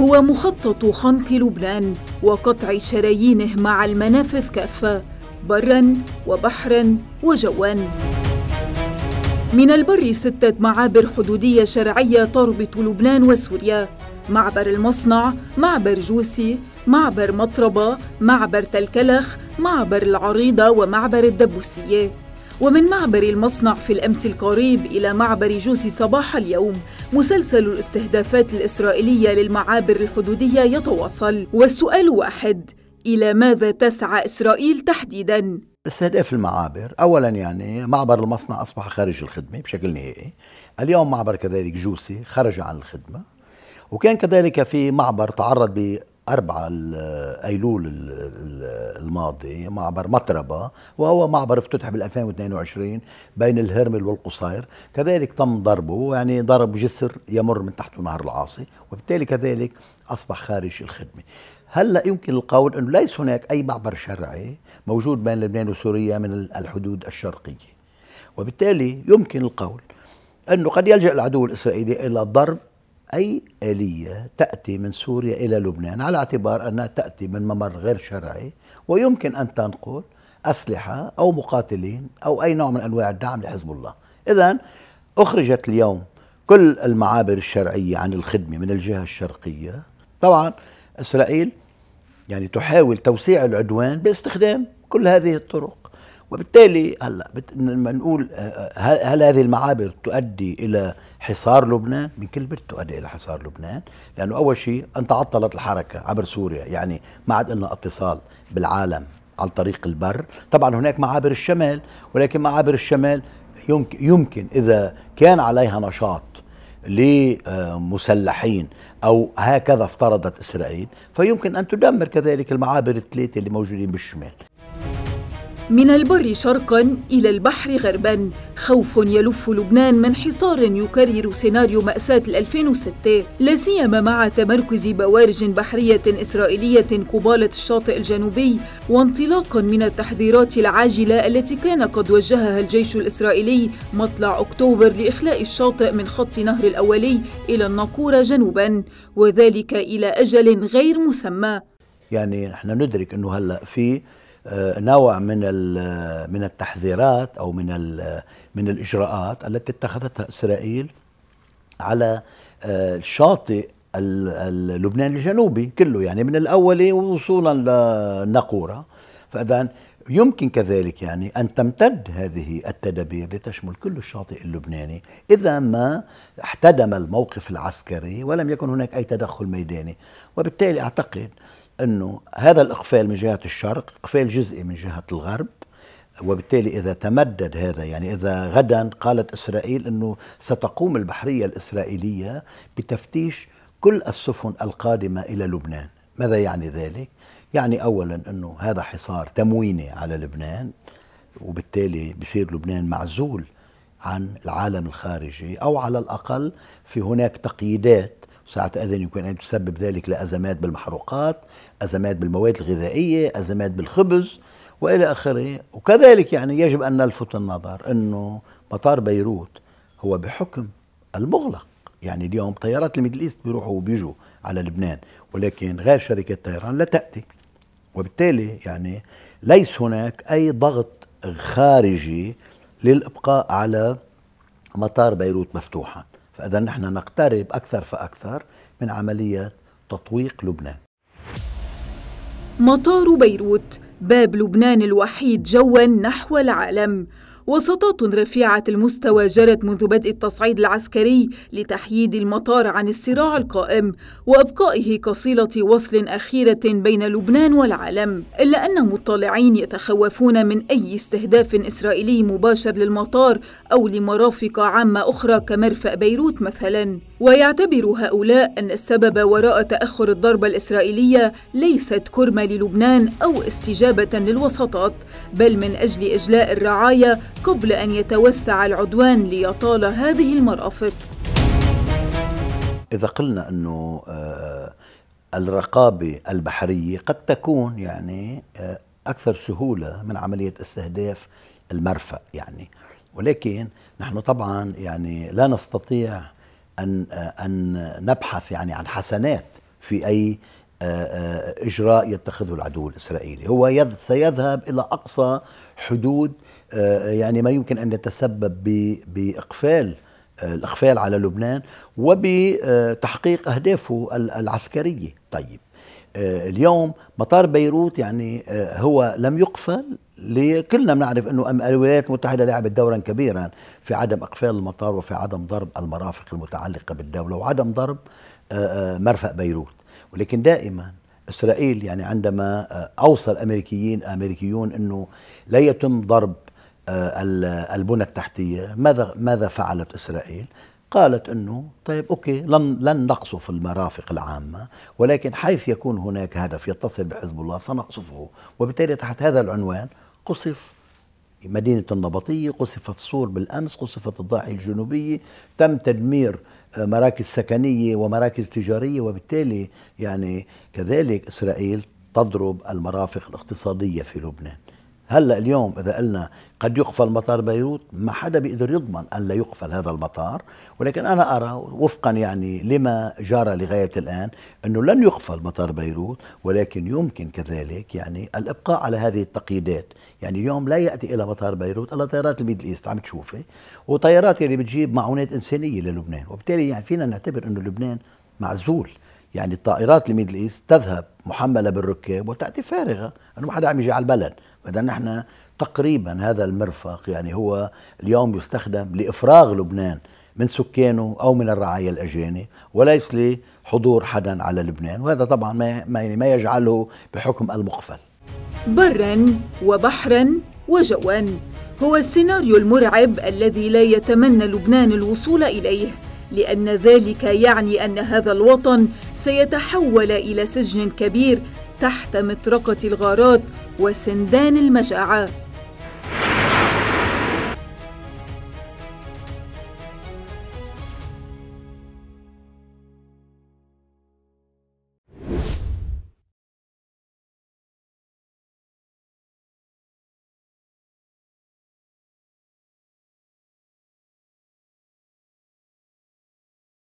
هو مخطط خنق لبنان وقطع شرايينه مع المنافذ كافة برا وبحرا وجوا من البر ستة معابر حدودية شرعية تربط لبنان وسوريا معبر المصنع، معبر جوسي، معبر مطربة، معبر تلكلخ، معبر العريضة ومعبر الدبوسية ومن معبر المصنع في الأمس القريب إلى معبر جوسي صباح اليوم مسلسل الاستهدافات الإسرائيلية للمعابر الحدودية يتواصل والسؤال واحد إلى ماذا تسعى إسرائيل تحديداً؟ استهداف المعابر أولا يعني معبر المصنع أصبح خارج الخدمة بشكل نهائي اليوم معبر كذلك جوسي خرج عن الخدمة وكان كذلك في معبر تعرض 4 ايلول الماضي معبر مطربه وهو معبر افتتح بال 2022 بين الهرمل والقصير كذلك تم ضربه يعني ضرب جسر يمر من تحته نهر العاصي وبالتالي كذلك اصبح خارج الخدمه هلا يمكن القول انه ليس هناك اي معبر شرعي موجود بين لبنان وسوريا من الحدود الشرقيه وبالتالي يمكن القول انه قد يلجا العدو الاسرائيلي الى ضرب أي آلية تأتي من سوريا إلى لبنان على اعتبار أنها تأتي من ممر غير شرعي ويمكن أن تنقل أسلحة أو مقاتلين أو أي نوع من أنواع الدعم لحزب الله إذا أخرجت اليوم كل المعابر الشرعية عن الخدمة من الجهة الشرقية طبعا إسرائيل يعني تحاول توسيع العدوان باستخدام كل هذه الطرق وبالتالي هلا بت... لما نقول آه، آه، هل... هل هذه المعابر تؤدي الى حصار لبنان؟ من كل بيت تؤدي الى حصار لبنان، لانه اول شيء ان تعطلت الحركه عبر سوريا، يعني ما عاد لنا اتصال بالعالم عن طريق البر، طبعا هناك معابر الشمال ولكن معابر الشمال يمكن يمكن اذا كان عليها نشاط لمسلحين او هكذا افترضت اسرائيل، فيمكن ان تدمر كذلك المعابر الثلاثه اللي موجودين بالشمال. من البر شرقا إلى البحر غربا خوف يلف لبنان من حصار يكرر سيناريو مأساة 2006 لا سيما مع تمركز بوارج بحرية إسرائيلية قبالة الشاطئ الجنوبي وانطلاقا من التحذيرات العاجلة التي كان قد وجهها الجيش الإسرائيلي مطلع أكتوبر لإخلاء الشاطئ من خط نهر الأولي إلى الناقورة جنوبا وذلك إلى أجل غير مسمى يعني نحن ندرك أنه هلأ في آه، نوع من من التحذيرات او من من الاجراءات التي اتخذتها اسرائيل على آه، الشاطئ اللبناني الجنوبي كله يعني من الاول وصولا لنقوره فاذا يمكن كذلك يعني أن تمتد هذه التدابير لتشمل كل الشاطئ اللبناني إذا ما احتدم الموقف العسكري ولم يكن هناك أي تدخل ميداني وبالتالي أعتقد انه هذا الاقفال من جهه الشرق اقفال جزئي من جهه الغرب وبالتالي اذا تمدد هذا يعني اذا غدا قالت اسرائيل انه ستقوم البحريه الاسرائيليه بتفتيش كل السفن القادمه الى لبنان ماذا يعني ذلك يعني اولا انه هذا حصار تمويني على لبنان وبالتالي بصير لبنان معزول عن العالم الخارجي او على الاقل في هناك تقييدات ساعة أذن يمكن أن تسبب ذلك لأزمات بالمحروقات أزمات بالمواد الغذائية أزمات بالخبز وإلى آخره وكذلك يعني يجب أن نلفت النظر أنه مطار بيروت هو بحكم المغلق يعني اليوم طيارات الميدل ايست بيروحوا وبيجوا على لبنان ولكن غير شركات طيران لا تاتي وبالتالي يعني ليس هناك اي ضغط خارجي للابقاء على مطار بيروت مفتوحا فإذا نحن نقترب أكثر فأكثر من عملية تطويق لبنان مطار بيروت باب لبنان الوحيد جوا نحو العالم وسطات رفيعة المستوى جرت منذ بدء التصعيد العسكري لتحييد المطار عن الصراع القائم وإبقائه كصيلة وصل أخيرة بين لبنان والعالم إلا أن مطلعين يتخوفون من أي استهداف إسرائيلي مباشر للمطار أو لمرافق عامة أخرى كمرفأ بيروت مثلاً ويعتبر هؤلاء أن السبب وراء تأخر الضربة الإسرائيلية ليست كرمة للبنان أو استجابة للوساطات بل من أجل إجلاء الرعاية قبل أن يتوسع العدوان ليطال هذه المرافق إذا قلنا أنه آه، الرقابة البحرية قد تكون يعني آه، أكثر سهولة من عملية استهداف المرفأ يعني ولكن نحن طبعا يعني لا نستطيع ان ان نبحث يعني عن حسنات في اي آه، آه، اجراء يتخذه العدو الاسرائيلي، هو سيذهب الى اقصى حدود آه، يعني ما يمكن ان يتسبب باقفال الاقفال على لبنان وبتحقيق اهدافه العسكريه، طيب آه، اليوم مطار بيروت يعني آه، هو لم يقفل كلنا بنعرف انه الولايات المتحده لعبت دورا كبيرا في عدم اقفال المطار وفي عدم ضرب المرافق المتعلقه بالدوله وعدم ضرب آه، مرفق بيروت ولكن دائما اسرائيل يعني عندما اوصى الامريكيين امريكيون انه لا يتم ضرب البنى التحتيه ماذا ماذا فعلت اسرائيل قالت انه طيب اوكي لن لن نقصف المرافق العامه ولكن حيث يكون هناك هدف يتصل بحزب الله سنقصفه وبالتالي تحت هذا العنوان قصف مدينة النبطية قصفت الصور بالأمس قصفت الضاحية الجنوبية تم تدمير آه، مراكز سكنية ومراكز تجارية وبالتالي يعني كذلك إسرائيل تضرب المرافق الاقتصادية في لبنان هلا اليوم اذا قلنا قد يقفل مطار بيروت ما حدا بيقدر يضمن الا يقفل هذا المطار ولكن انا ارى وفقا يعني لما جرى لغايه الان انه لن يقفل مطار بيروت ولكن يمكن كذلك يعني الابقاء على هذه التقييدات يعني اليوم لا ياتي الى مطار بيروت الا طيارات الميدل ايست عم تشوفي وطيارات اللي بتجيب معونات انسانيه للبنان وبالتالي يعني فينا نعتبر انه لبنان معزول يعني الطائرات الميدل ايست تذهب محمله بالركاب وتاتي فارغه انه ما حدا عم يجي على البلد فاذا نحن تقريبا هذا المرفق يعني هو اليوم يستخدم لافراغ لبنان من سكانه او من الرعايا الاجانب وليس لحضور حدا على لبنان وهذا طبعا ما يعني ما يجعله بحكم المقفل برا وبحرا وجوا هو السيناريو المرعب الذي لا يتمنى لبنان الوصول اليه لأن ذلك يعني أن هذا الوطن سيتحول إلى سجن كبير تحت مطرقة الغارات وسندان المجاعات